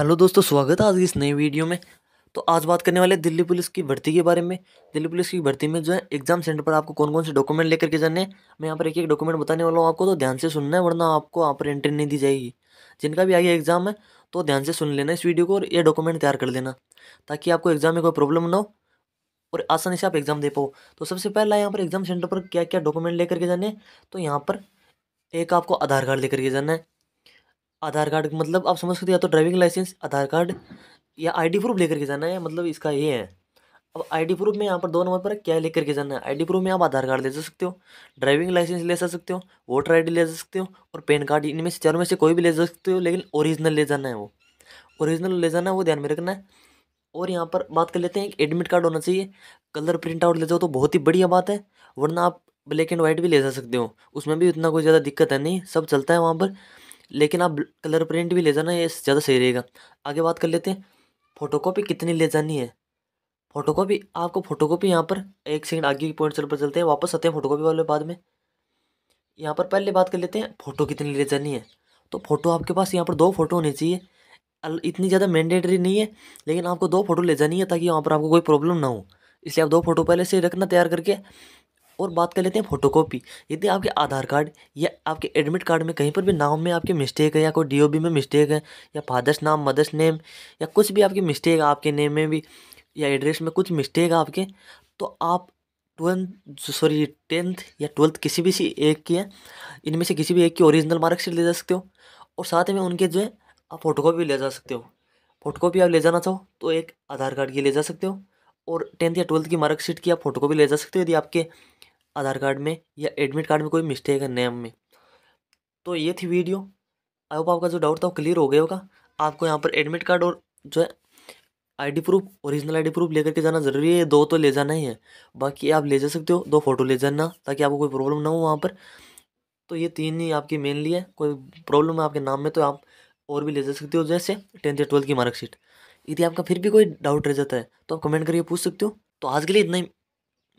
hello दोस्तों स्वागत है आज की इस नई वीडियो में तो आज बात करने वाले दिल्ली पुलिस की भर्ती के बारे में दिल्ली पुलिस की भर्ती में जो है एग्जाम सेंटर पर आपको कौन कौन से डॉक्यूमेंट लेकर के जाने हैं मैं यहाँ पर एक एक डॉक्यूमेंट बताने वाला हूँ आपको तो ध्यान से सुनना है वरना आपको यहाँ पर एंट्री नहीं दी जाएगी जिनका भी आगे एग्जाम है तो ध्यान से सुन लेना इस वीडियो को और ये डॉक्यूमेंट तैयार कर देना ताकि आपको एग्जाम में कोई प्रॉब्लम ना हो और आसानी से आप एग्जाम दे पाओ तो सबसे पहला यहाँ पर एग्जाम सेंटर पर क्या क्या डॉक्यूमेंट लेकर के जाने तो यहाँ पर एक आपको आधार कार्ड लेकर के जाना है आधार कार्ड मतलब आप समझ सकते हो या तो ड्राइविंग लाइसेंस आधार कार्ड या आईडी प्रूफ लेकर के जाना है मतलब इसका ये है अब आईडी प्रूफ में यहाँ पर दो नंबर पर क्या लेकर के जाना है आईडी प्रूफ में आप आधार कार्ड ले जा सकते हो ड्राइविंग लाइसेंस ले जा सकते हो वोटर आई ले जा सकते हो और पैन कार्ड इनमें से चारों में से कोई भी ले जा सकते हो लेकिन ओरिजिनल ले जाना है वो ओरिजिनल ले जाना है वो ध्यान में रखना है और यहाँ पर बात कर लेते हैं एक एडमिट कार्ड होना चाहिए कलर प्रिंट आउट ले जाओ तो बहुत ही बढ़िया बात है वरना आप ब्लैक एंड वाइट भी ले जा सकते हो उसमें भी उतना कोई ज़्यादा दिक्कत है नहीं सब चलता है वहाँ पर लेकिन आप कलर प्रिंट भी ले जाना ये ज़्यादा सही रहेगा आगे बात कर लेते हैं फ़ोटोकॉपी कितनी ले जानी है फ़ोटोकॉपी आपको फ़ोटोकॉपी यहाँ पर एक सेकंड आगे की पॉइंट पर चलते हैं वापस आते हैं फ़ोटोकॉपी वाले बाद में यहाँ पर पहले बात कर लेते हैं फ़ोटो कितनी ले जानी है तो फ़ोटो आपके पास यहाँ पर दो फ़ोटो होने चाहिए इतनी ज़्यादा मैंडेटरी नहीं है लेकिन आपको दो फ़ोटो ले जानी है ताकि वहाँ पर आपको कोई प्रॉब्लम ना हो इसलिए आप दो फ़ोटो पहले से रखना तैयार करके और बात कर लेते हैं फोटोकॉपी यदि आपके आधार कार्ड या आपके एडमिट कार्ड में कहीं पर भी नाम में आपकी मिस्टेक है या कोई डीओबी में मिस्टेक है या फादर्स नाम मदर्स नेम या कुछ भी आपकी मिस्टेक आपके नेम में भी या एड्रेस में कुछ मिस्टेक है आपके तो आप ट्वेल्थ सॉरी टेंथ या ट्वेल्थ किसी भी सी एक की है इनमें से किसी भी एक की ओरिजिनल मार्कशीट ले जा सकते हो और साथ में उनके जो है आप फोटोकॉपी ले जा सकते हो फोटोकॉपी आप ले जाना चाहो तो एक आधार कार्ड की ले जा सकते हो और टेंथ या ट्वेल्थ की मार्कशीट की आप फोटोकॉपी ले जा सकते हो यदि आपके आधार कार्ड में या एडमिट कार्ड में कोई मिस्टेक है नेम में तो ये थी वीडियो आई होप आपका जो डाउट था वो क्लियर हो गया होगा आपको यहाँ पर एडमिट कार्ड और जो है ID proof original ID proof लेकर के जाना ज़रूरी है दो तो ले जाना ही है बाकी आप ले जा सकते हो दो फ़ोटो ले जाना ताकि आपको कोई प्रॉब्लम ना हो वहाँ पर तो ये तीन ही आपकी मेनली है कोई प्रॉब्लम है आपके नाम में तो आप और भी ले जा सकते हो जैसे टेंथ या ट्वेल्थ की मार्कशीट यदि आपका फिर भी कोई डाउट रह जाता है तो आप कमेंट करके पूछ सकते हो तो आज के लिए इतना ही